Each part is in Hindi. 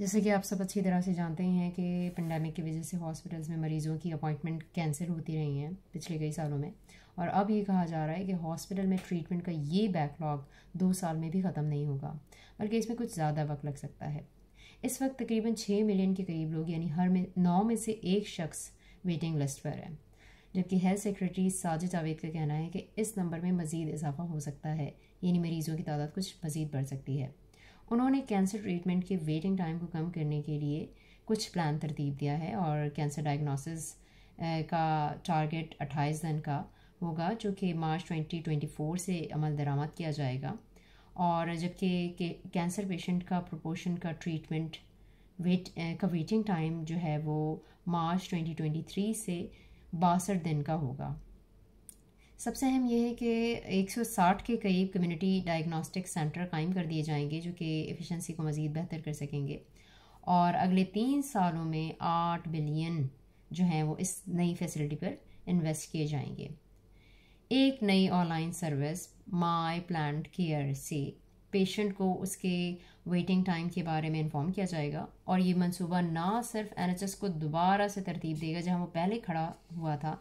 जैसे कि आप सब अच्छी तरह से जानते ही हैं कि पेंडेमिक की वजह से हॉस्पिटल्स में मरीज़ों की अपॉइंटमेंट कैंसिल होती रही हैं पिछले कई सालों में और अब ये कहा जा रहा है कि हॉस्पिटल में ट्रीटमेंट का ये बैकलॉग दो साल में भी ख़त्म नहीं होगा बल्कि इसमें कुछ ज़्यादा वक्त लग सकता है इस वक्त तकरीबन छः मिलियन के करीब लोग यानी हर में नौ में से एक शख्स वेटिंग लिस्ट पर है जबकि हेल्थ सेक्रेटरी साजिद जावेद का कहना है कि इस नंबर में मज़ीद इजाफा हो सकता है यानी मरीज़ों की तादाद कुछ मज़ीद बढ़ सकती है उन्होंने कैंसर ट्रीटमेंट के वेटिंग टाइम को कम करने के लिए कुछ प्लान तरतीब दिया है और कैंसर डायग्नोसिस का टारगेट अट्ठाईस दिन का होगा जो कि मार्च 2024 से अमल दरामद किया जाएगा और जबकि कैंसर पेशेंट का प्रोपोर्शन का ट्रीटमेंट वेट का वेटिंग टाइम जो है वो मार्च 2023 से बासठ दिन का होगा सबसे अहम यह है कि 160 के करीब कम्युनिटी डायग्नोस्टिक सेंटर कायम कर दिए जाएंगे जो कि एफिशिएंसी को मज़ीद बेहतर कर सकेंगे और अगले तीन सालों में आठ बिलियन जो हैं वो इस नई फैसिलिटी पर इन्वेस्ट किए जाएंगे एक नई online service my plan care से पेशेंट को उसके वेटिंग टाइम के बारे में इन्फॉर्म किया जाएगा और ये मंसूबा ना सिर्फ एनएचएस को दोबारा से तरतीब देगा जहां वो पहले खड़ा हुआ था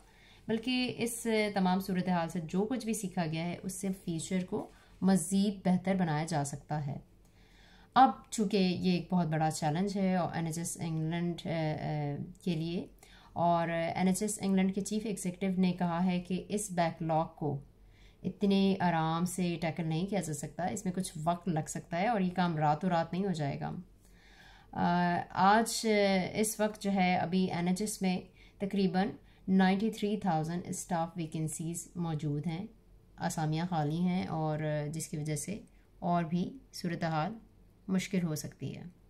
बल्कि इस तमाम सूरत हाल से जो कुछ भी सीखा गया है उससे फ्यूचर को मज़ीद बेहतर बनाया जा सकता है अब चूँकि ये एक बहुत बड़ा चैलेंज है और एन एच एस इंग्लैंड के लिए और एन एच एस इंग्लैंड के चीफ एग्जिव ने कहा है कि इस बैकलॉग को इतने आराम से टैकल नहीं किया जा सकता इसमें कुछ वक्त लग सकता है और ये काम रातों रात नहीं हो जाएगा आज इस वक्त जो है अभी एन एच एस में तकरीबन 93,000 स्टाफ वैकेंसीज़ मौजूद हैं आसामियाँ खाली हैं और जिसकी वजह से और भी सूरत हाल मुश्किल हो सकती है